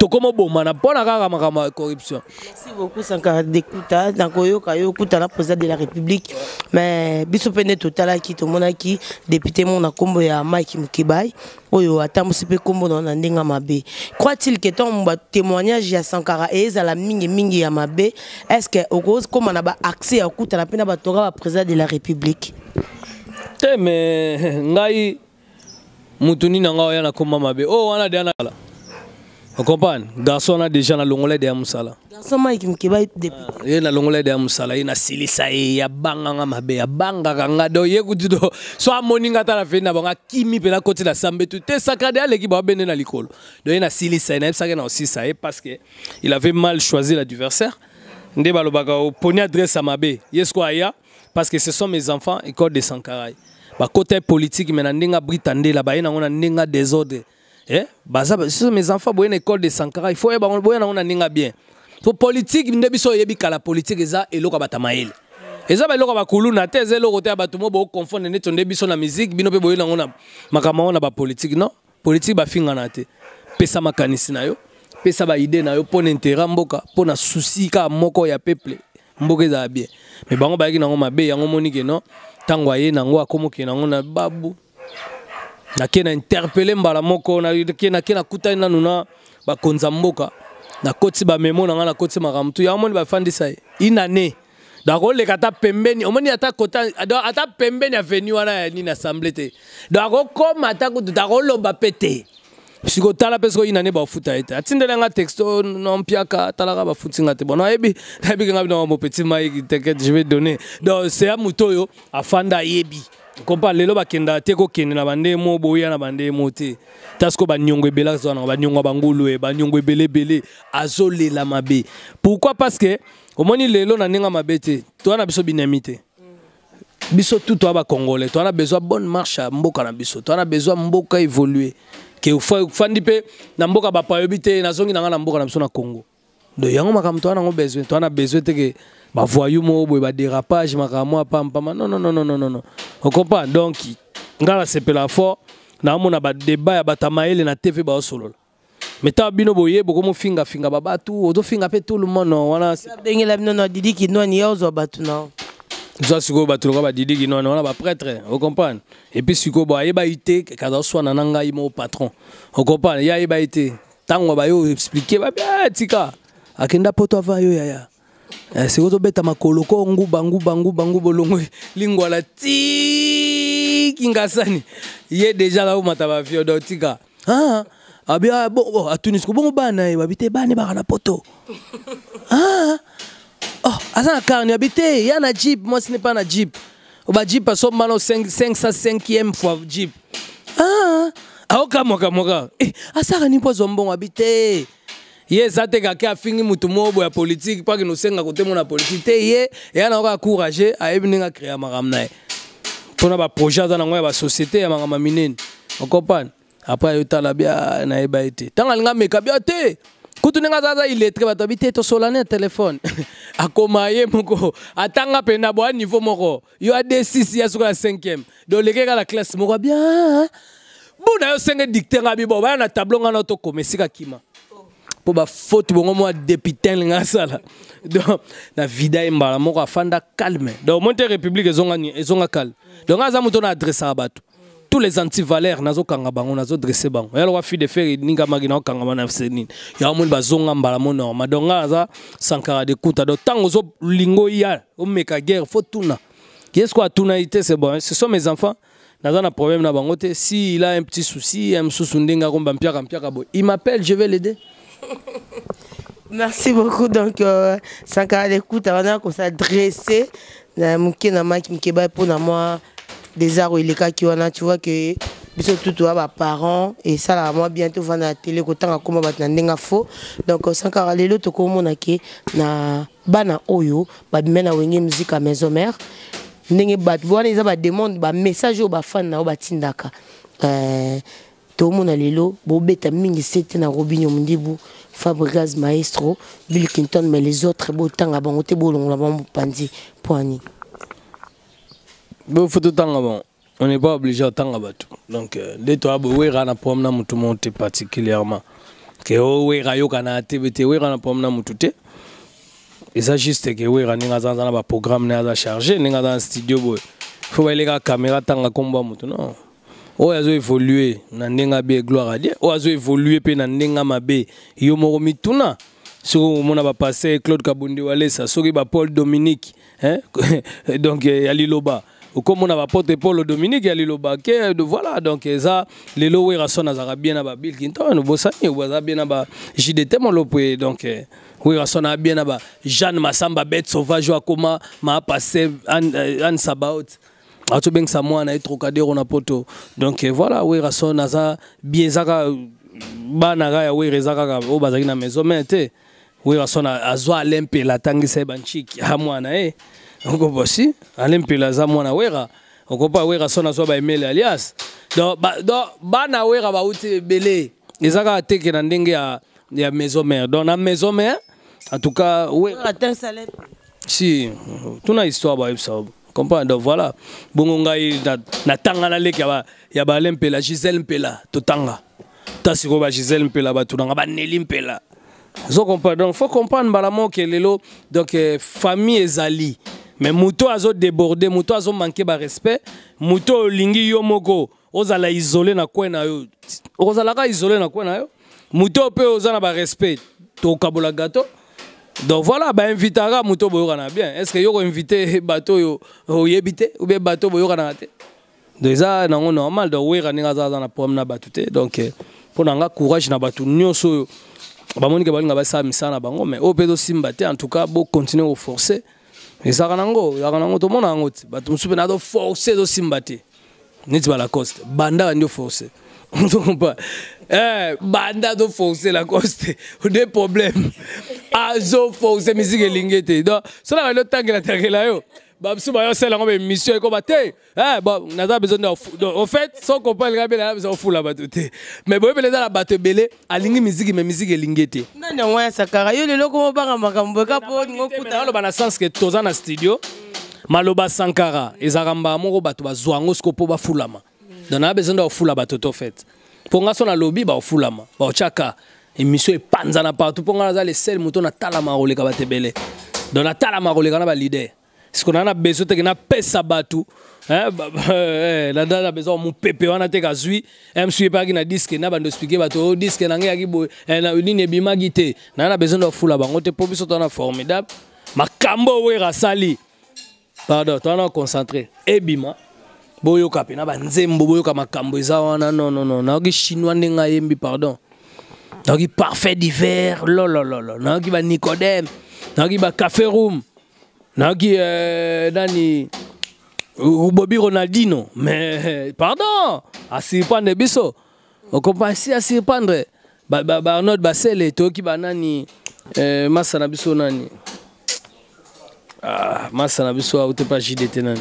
tokomobomana mpona kaka makambo corruption merci beaucoup sankara dekuta na koyoka yo na président de la république mais biso mpe nde totalaki ki député mo na nkombo ya mike oyo atambusi mpe nkombo na ndinga na mabe croit-il ke ntango témoignage ya sankara ezala mingi ya mabe est ce que okokoma na accès ya kokutana mpe na bato ka baprésident de la république te mais ngai mutuni na yango oya na koma mabe Oh wana de anala on comprend. garçon a déjà na longolai de Garçon, Il mosala ye na longolai de a mosala Il y a Banganga mabe abangaka nga do ye kuti do so amoni nga ata na feni na bango akimi mpe nakoti na sambetu te sakade aleki baobende na likolo do ye nasilisa ye nayebisaki na osisa ye parce que il avait mal choisi l'adversaire nde balobaka oponi adresse à mabe ye siko aya parce que ce sont mes enfants école de Sankaraï. bakota côté politique me na ndenge abrita ndela baye nango a ndenge desordre eh si bah, mes enfants boye na école de Sankara il faut yeba eh, boye na ona ninga bien faut politique nde biso yebi kala politique eza eloko batamayele eza ba bakuluna te eza eloko te tumo bo mo ne neti nde biso na musique bino mpe boye nango na makambo yango ba politique non politique finga na te pesa makanisi na yo pesa baide na yo pon na interet mboka pon na susi moko ya peuple mboka za bien me bango na ngoma be yango monike non ntango na nango komo ke na babu nake na interpele mbala moko ina nuna nanu na bakonza mboka nakoti memo na ya nakoti makambo tu yango moni bafandisa da inane le ata pembeni omoni ata kota ata pembeni ya venu wana ya nini assemblée, te don akokoma ata pete takoloba mpe te ina tala mpe siko inane bafuta ye te atindeli yanga texto nompiaka talaka ba te bon ayebi nga ebi. je vais donner afanda comprendre lelo bakendaka te kokende na bandemo boya na bandemo te ta sikoyo baniongo ebele azwa nango baniongo ya bangulu e baniongo ebeleebele azolela mabe pourkui parce que omoni lelo na ndenge ya mabe te toza na biso binami te biso tu toza bacongolais toza na besoin bonne marche ya mboka na biso toza na besoin mboka évolue ke ofandi mpe na mboka bapayobi te nazongi na ngai na mboka na biso na congo de yango makambo ngo besoin de besoin te ke bavoyu moko boye badérapage non non non non non comprend donc c'est fort débat na tv mais ta bino boye bokomofingafinga babatu ozofinga tout le monde wana ndengela bino na didi kinwani ye ozwa bato na zwa sikoyo bato lokola badidi kinwani wana baprêtre hein, ocomprendre epuis sikoyo bo bah, ayeba ye te kaza oswana na ngai moko patron ocomprendre akenda poto avayo yaya eh, sikoyo ozobeta makolo ko nguba nguba nguba nguba olongo lingwala tiki ngasani ye deja la omata bavio do tika ah, atunis ko bongo bana e babite te bana na poto ah, oh, asa na karne abi ya na jeep n'est pas na jeep obajip asombana 505e fois jeep ah, aokamwakamwaka eh, asaka ni mpo azwa mbongo abi te ye eza te kake afingi motu moko boya politike mpake nosenga kotemona politike te ye eya na yoko acourage ayebi ndenge akrea makambo na ye mpona baprojet aza nango ya basosiété ya makambo ya minene okopane apres ayotala bia nayeba ye te ntango alinga ameka bia te kutu ndenge aza aza iletre bato abi te tosolani ya telefone akoma ye moko atanga mpena boya niveau moko yo ad6 ya soki ya 5e doleke kala classe moko abia mbuna yo senge dicte nga bibo baya na tablo nga na tokoma esika kima mpo bafaute bongo mwa député linga donc na vida ye mbala moko afanda calme donc monte république ezonga ezonga calme donc aza moto na à bateau. tous les antivaleurs kangabango, nazo nazodresse bango ya lokwa fille de fer eningamaki naokangama na senini un moni bazonga mbala mo norma donc nga aza sankara de kuta donc ntango ozolinga oya omeka guerre Qu'est-ce tuna yesko atuna ye te c'est bon hein. ce sont mes enfants naza na problème na bango te si il a un petit souci ya mosusu ndenge akomba mpia mpiaka boye il m'appelle je vais l'aider Merci beaucoup. Donc, euh, Sankara avant l'écoute, na pour na moi des arts il est qui tu vois que biso toi ba parents et ça là moi bientôt va na télé ko na donc euh, sans to on a na bana oyo ba mena wengi musique à maison mère wana demande ba message au ba fan na o euh, lelo mingi sete na Robinho Fabregas Maestro, Clinton, mais les autres, de Abangote, Bolong, Pandi, Poigny. Bon, photo bon. on n'est pas obligé à Tangabatu. Donc, euh, dès toi, Bouera, na promena, tout le particulièrement. Que oh, na Et ça juste ke na ne studio faut aller tanga non o azo évolue na ndenga abe gloire adie oyo azo évolué pe na ndenga mabe yo moko mituna mona ba passé claude kabonde walesa ba Paul dominique hein? donc eh, ya liloba okomona bapote paul dominique ya liloba ke voilà donc ça. lelo wera na nazalaka bien na Bosa kinton bosani aza bien na bajdt molopo lopé, eh, donc eh, Oui, wera so naa bien na bajeanne masamba bête sauvage oyo ma maapaster anne, anne sabaot atobengisa mwana ye trocadero na poto donc eh, voilà we son naza bien ezaka bana ka ya wera eza kaka na maison mai te eh, we wera son azwa alempela atangisa ye bantshiki ya mwana ye eh. okobosi la aza mwana wera okopa wera son ba baemele alias donc bana wera bauti ebele eza kaka teke na ndenge ya, ya maison mare donc na maison mare en tout cas wera si tout n'a histoire bayebisa comprends donc voilà bongo ngai natanga na leki ya bale mpela gisele mpela totanga ta sikoyo bagisele mpela bato nanga baneli mpela zo comprendre donc faut comprendre balamo moko lelo donc eh, famille ezali mais moto azo déborde moto azo manke respect. moto olingi yo moko ozala isolé na kwe na yo ozalaka isolé na kwe na yo moto ozana ba respect. To kabola gato donc voilà ben bah, invitera moto boyokana bien est ce que yoko invite bato oyo oyebi ou bien bato boyokanaka te donc ça nango normal donc oui ndenge aza aza na problème na donc eh, pour donc courage na nga courage na bato nyonso oyo bamonike balinga basala misala na bango mais oyo mpe tosimba en tout cas bocontinue koforce ezaka nango ezaka nango tomona yango te bato mosusu mpe na toforce tosimba te neti coste? banda bandi pas. Eh, banda do forcer la coste. Des problèmes. Azo forcer musique lingete. Donc, cela va le temps que la tangé là yo. Bah, si bah, c'est la grande émission et combattre. Eh, bon, on a besoin de, en fait, sans comprendre le gars, on besoin fou la batouté. Mais bon, il y la batte belé, à l'ingi musique, mais musique lingete. Non, non, ouais, ça cara. Yo, le loco, on va makambo, kapo, on va On va sens que tous na studio. Maloba Sankara, ezaramba moko bato bazwango sikopo bafulama. Donc on a besoin de fula bato to fait mponga so bah, au baofulama baotyaka émission epanzana partout mpo nga na tala ma natalama koleka bato ebele don natalama koleka na balider siko naa na hein? bah, bah, eh, eh, besoin teke eh, na bato nada besoin mopepe wana te kazwi msu epeyaki na diske na bando explike bato o na nange yaki boye na ebimaki te bimagite na na besoin ndofula bango te mpo biso twana formidable makambo oyo rasali pardon twana concentré ebima boyoka mpena banzembo boyoka makambo non wana nonono nayoki chinois nde ngai yembi pardon nayoki parfait divers lolololo nayoki banicodeme nayoki bacafe room nayoki euh, nani Bobby ronaldino mais pardon asirprendre biso on si asirprendre baarnold ba, ba toki toyoki banani euh masa na biso nani ah, masa na biso autepa pas te nani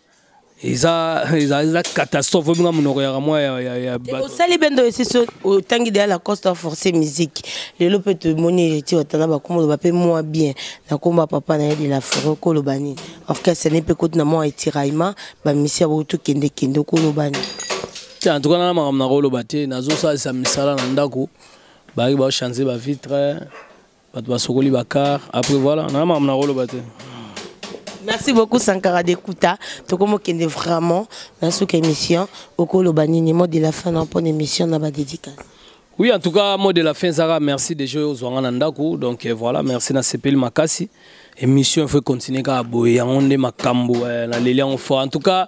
eza eza catastrophe obinga monoko yaka mwa osali bendo esisi otangi deya lacoste aforce musique lelo mpe tomoni héritier watanda bakoma oloba mpe mwa bien nakomba papa na ye de la forêt okoloba nini orchestre ne mpe koti na mwa etiraillement bamisi ya boutu kendekende okoloba nini antuka nana makambo na koloba te nazosalisa misala na ndako bayaki baochange bavitre bato basokoli bacar après voilà nana makambo na koloba te merci beaucoup Sankara Dekuta tokomokende vraiment dans cette émission okoloba l'obanini de la fin na émission oui en tout cas mot de la fin Zara merci déjà aux na donc euh, voilà merci na CPL makasi émission faut continuer ka boya on de makambo la leli on fort en tout cas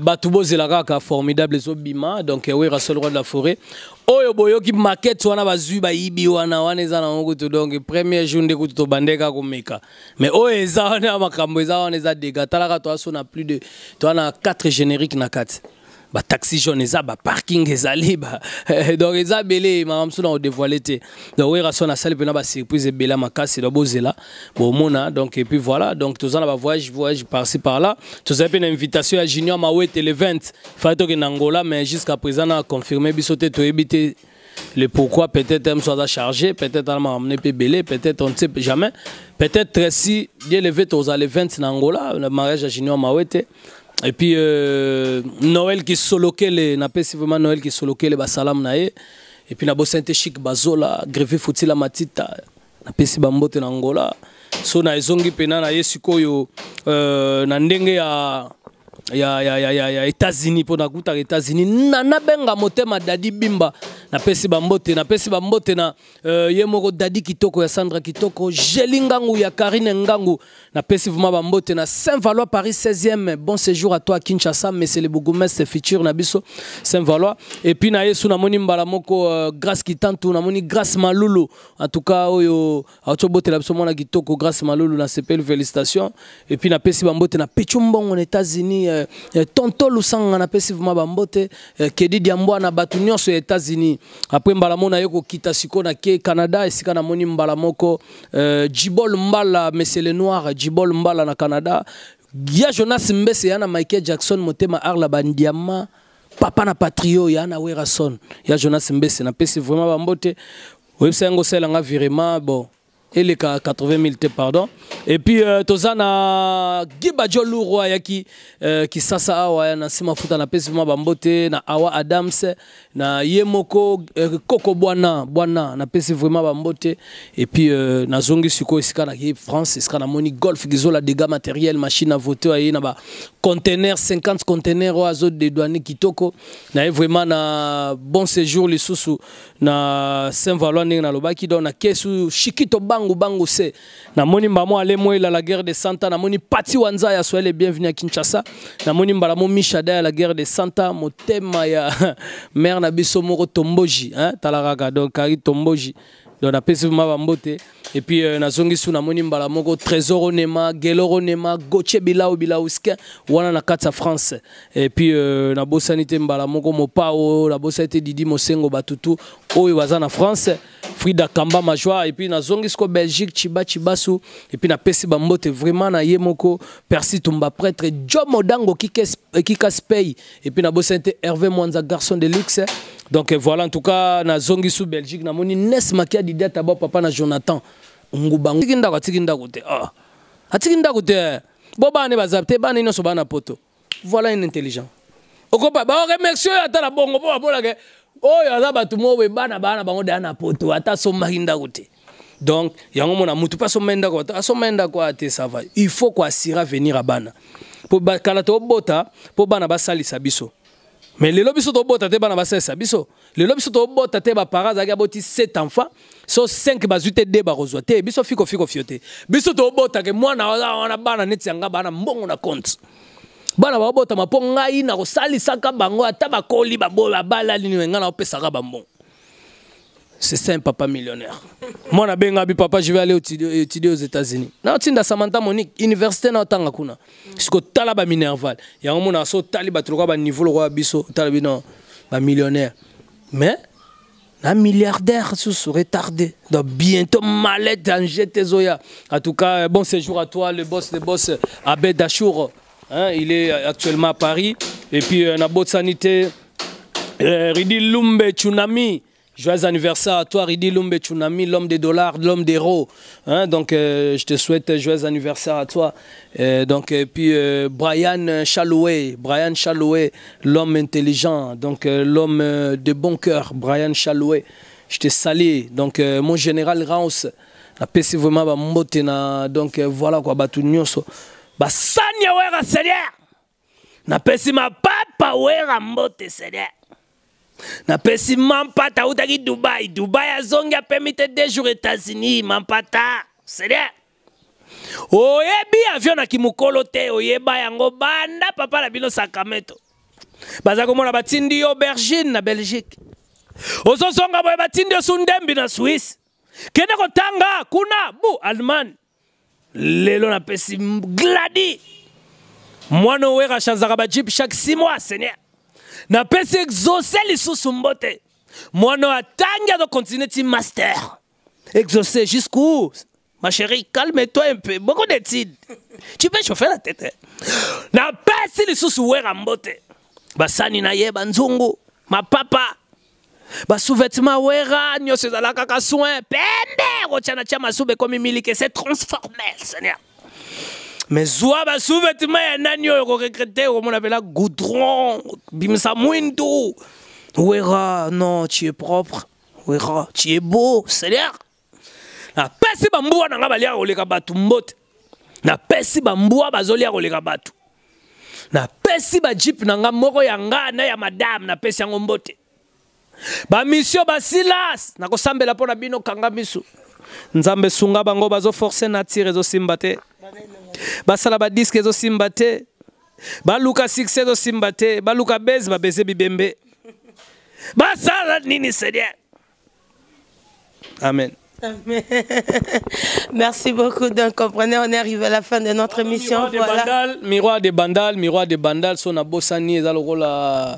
batu bozela kaka formidable zobima donc euh, oui Russell roi de la forêt oyo boyoki maquette wana ba ibi wana wana eza nango kutu donc premier jour de kutu tobandeka komeka mais oyo oh, eza makambo eza wana eza dega talaka toaso na plus de toa na 4 génériques na 4 ba taxi jaune eza ba parking ezali ba eh, donc eza ebele makambo mosusu na kodévoile te donc oyeba so nasali mpena basurprise ebele makasi donc bozela mona donc puis voilà donc toza na bavoyage voyage parci par là tous mpe une invitation à junior mawete le 20 fait que angola mais jusqu'à présent na confirmé biso te toyebi le pourquoi peut-être même soit chargé, peut-être allemand amené Pébélé, peut-être on ne sait jamais. Peut-être si bien levé aux 20 en Angola, le mariage à Junior Mawete, et puis euh, noel kisolokele napesi vraiment noel kisolokele basalamu na ye et puis nabosi ete chik bazola grevé fotila matita napesi bambote na ngola so na ezongi mpena na ye sikoyo euh, na ndenge ya ya, ya, ya, ya, ya états-unis mpo nakutaka états-unis na nabenga motema dadi bimba Na bambote napesi bambote na uh, ye Yemogo dadi kitoko ya sandra kitoko Jelingangu, ya karine ngangu Na vuma bambote na saint valois paris 16e bon séjour à toi kinshasa c'est le C'est futur na biso saint valois et puis na Yesu na Moni mbala moko qui euh, grace na moni grâce malulu en tout cas oyo auti obotela biso mona kitoko grâce malulu nasepeli félicitation et puis pesi bambote na pechu mbongo na états-unis euh, uh, tonto lusanga vuma bambote euh, kedi diambwa na bato nyonso états-unis après mbala apres mbalamo na siko na ke canada esika euh, mbala moko euh, jibol mbala mesele noir jibol mbala na canada ya jonas mbese ya na michael jackson motema arla la bandiama papa na patrio ya na werason ya jonas mbese napesi vraiment bambo te oyebisa yango osalelanga virement bon et les 80 000 pardon et puis euh, toza na qui joluru qui euh, kisasa awa na nsima futa na pesi bambote na awa adams na yemoko euh, koko bwana bwana na pesi vraiment bambote et puis euh, nazongi sikoyo est en france esika Moni golf gizola matériels, matériel machine à voter ayi na conteneur 50 container oyo azodedwane kitoko na vraiment na bon séjour les sous na saint valois na lobaki dans na kesu shikito Bang? bango bango se namoni mbala mo ale la guerre de santa namoni pati wanza ya soele bienvenue à kinshasa namoni mbala mo mishada la guerre de santa motema ya mère na biso tomboji hein? donc ari tomboji donc puis Nazongisou bango na puis euh, na moni mbala moko trésor onema gelor goche bilau wana na france et puis euh, na te mbala moko mopao la didi mosengo batutu oyo france frida kamba majoi et puis Nazongisko belgique chiba chibasu na Pessi bambote vraiment na ye persi tumba prêtre Kikes modango et puis na te Hervé mwanza garçon de luxe donc euh, voilà en tout cas na zongi sous belgique na moni nes makia didia taba papa na jonathan nguba atiki ndako atiki ndako te ah. atiki ndako te eh. bo bana baza te bana poto voilà un intelligent okopa baremercie à ata la bongo mpo bamonake Oh, y'a bato moo we bana bana bango deya na poto ata asomaki ndako te donc yango mona mutu mpe asomai ndako bato asomai ndako aya te va il faut koassire avenir ya bana Pour Bota bota, pour bana basalisa biso mais lelo biso tobota te bana basesa biso lelo biso tobota te baparent azalaki aboti 7 enfants so 5 bazwi te de bakozwa te biso fikofiko fio te biso tobotake mwana wana bana neti yanga bana mbongo na compte bana babotama mpo ngai nakosalisa kaka bango ata bakoli babala nini ngai naopesaka bambongo c'est ça un papa millionnaire. Moi, na benga bi papa, je vais aller étudier, aux États-Unis. Na à Samantha Monique, université na tanga kuna. à Talab à minerval. Ya y a so tali qui troka ba niveau le roi biso, tala millionnaire. Mais un milliardaire serait retardé. Donc bientôt malade danger jeté En tout cas, bon séjour à toi, le boss, le boss Abed Dachour. Hein, il est actuellement à Paris. Et puis, euh, une bonne sanité, euh, Ridi Lumbe, Tsunami, Joyeux anniversaire à toi, Ridi Lumbe Tsunami, l'homme des dollars, l'homme des euros. Hein. donc, euh, je te souhaite joyeux anniversaire à toi. Euh, donc, et euh, puis, Brian Chaloué, Brian Chaloué, l'homme intelligent, donc l'homme de bon cœur, Brian Chaloué. Je te salue. Donc, mon général Raus, je PC vraiment, mot donc voilà quoi, bah, tout Bah, sanya pas Seigneur! Na PC ma papa à mot Seigneur! napesi mampata utaki dubai dubai azongi apemi te de jour états-unis mampata sede oyebi avion na kimokolo te oyeba yango banda papa na bino sacramento baza komona batindi yo aubergine na belgique ozozonga boye batindi yo sundembi na swisse kende kotanga kuna bu allemagne lelo napesi gladi mwana owera ashanzaka bajipe chaque 6 mois seigneur napesi exauce lisusu mbote mwana oyo atangi azokontinue ti master exaucer jusqu'où ma chérie calme-toi un peu beaucoup d'études tu peux chauffer la tête hein. napesi lisusu wera mbote basani na ye banzungu mapapa basouvetement wera nyonso ezalaka kaka soin pembe rotiana tia masube ekomi miliki se transforme seigneur me zwa basuvetima ya nani oyo koregrete omonapela goudron bimisa mwindu wera non tu es propre wera tu es beau seigneur napesi bambwa na nga baliaka koleka bato mbote napesi bambwa bazoliaka koleka bato napesi bajipe na nga moko ya nga na ya madame napesi yango mbote bamisio basilas nakosambela mpo na bino kanga misu nzambe esunga bango bazoforce natire ezosimba te basala badiske ezosimba te baluka succès ezosimba te baluka bese babeze bibembe basala nini seigneur amen Merci beaucoup. Donc, comprendre on est arrivé à la fin de notre émission. Voilà. Miroir de Bandal, miroir de Bandal, son abosani, la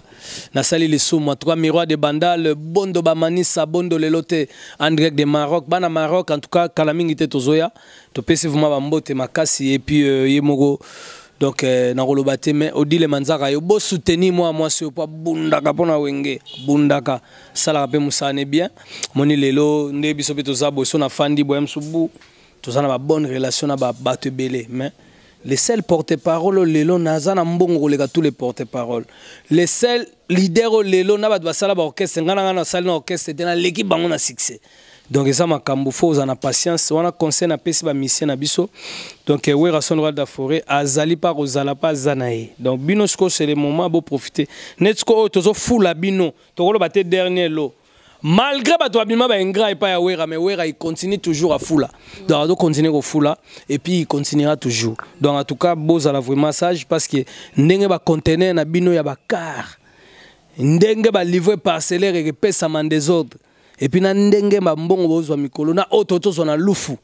salle les moi trois des de Bandal, bondo bamani, sabondo le loté andré de Maroc, bana Maroc, en tout cas, kalamingite tozoya, topesi vuma bambote, makassi et puis, euh, yemogo donc eh, nakoloba les me odilema nzaka yo soutenir moi moi pas bundaka wenge de bien moni lelo ne biso na fandi des bonne relation na mais le seul porte-parole lelo naza mbongo koleka tous les porte-parole le seul leaders lelo na bato na ngai sala na orchestre l'équipe bango na succès donc ça makambo fo ozala na patience wana conseil napesi bamisie na biso donc wera eh, son roi de la forêt azali mpa kozala mpa aza donc bino c'est le moment profiter. neti sikoyo oyo oh, tozofula bino tu tokoloba te dernier lot. malgré bato babima baingra pas à wera mais wera continue toujours à foula. donc à foula et puis il continuera toujours donc en tout cas beau bozala vraiment sage parce que ndenge bacontener na bino ya car. ndenge balivre parcellaire des autres puis na ndenge mbongo bozwa mikolo na lufu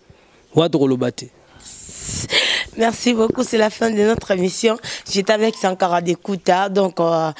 Merci beaucoup. C'est la fin de notre émission. J'étais avec Sankara Dekuta, donc euh,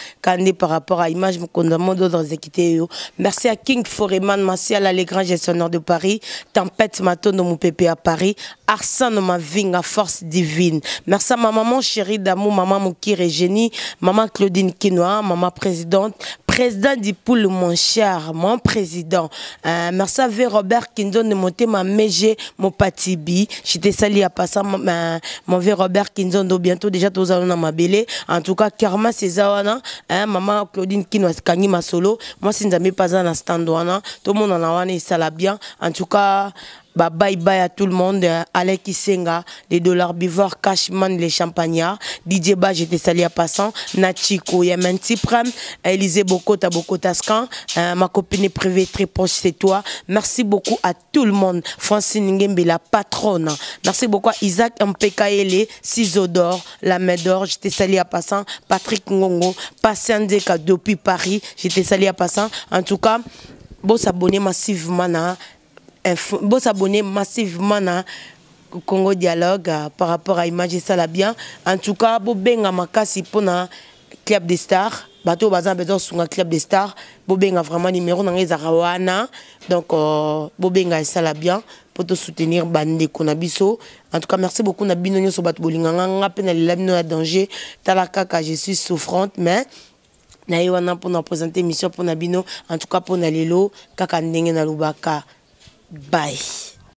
par rapport à Image Mukondamo d'autres équités. Merci à King Foreman, merci à et gestionnaire de Paris, Tempête Maton mon pépé à Paris, Arsène Maving à Force Divine. Merci à ma maman chérie d'amour, maman Moukir et Génie, maman Claudine Kinoa, maman présidente, président du poule mon cher, mon président, euh, merci à Robert Kinzon de monter ma mégé, mon patibi. J'étais sali à passer euh, mon vieux Robert Kinzon bientôt déjà tous allons dans ma belle. En tout cas, Karma c'est hein, maman Claudine qui Kino ma solo. Moi, si nous n'avons pas un instant, tout le monde en a un ça bien. En tout cas, bah, bye bye à tout le monde. Hein. Alec Isenga, les dollars bivores, Cashman, les champagnards. Didier Ba, j'étais salé à passant. Nachiko, Yemen Tiprem, Élisée Bokota, Taboko Euh, ma copine privée très proche, c'est toi. Merci beaucoup à tout le monde. Francine Ngembe, la patronne. Merci beaucoup à Isaac Mpekaele, Ciseaux d'or, la main J'étais salé à passant. Patrick Ngongo, Deka depuis Paris. J'étais salé à passant. En tout cas, bon s'abonner massivement. Hein beau s'abonner massivement na Congo Dialogue euh, par rapport à Image Sala bien. En tout cas, Bobenga Makasi pour na Club des Stars. Bateau bazan besoin sur un club des stars. Bobenga vraiment numéro dans les Arawana. Donc euh, Bobenga ça Sala bien pour te soutenir bande konabiso. En tout cas, merci beaucoup na binonyo so bat bolinganga nga peine les no danger. Talaka ka je suis souffrante mais na pour nous présenter mission émission mpona en tout cas pour mpona lelo kaka ndenge lubaka Bye.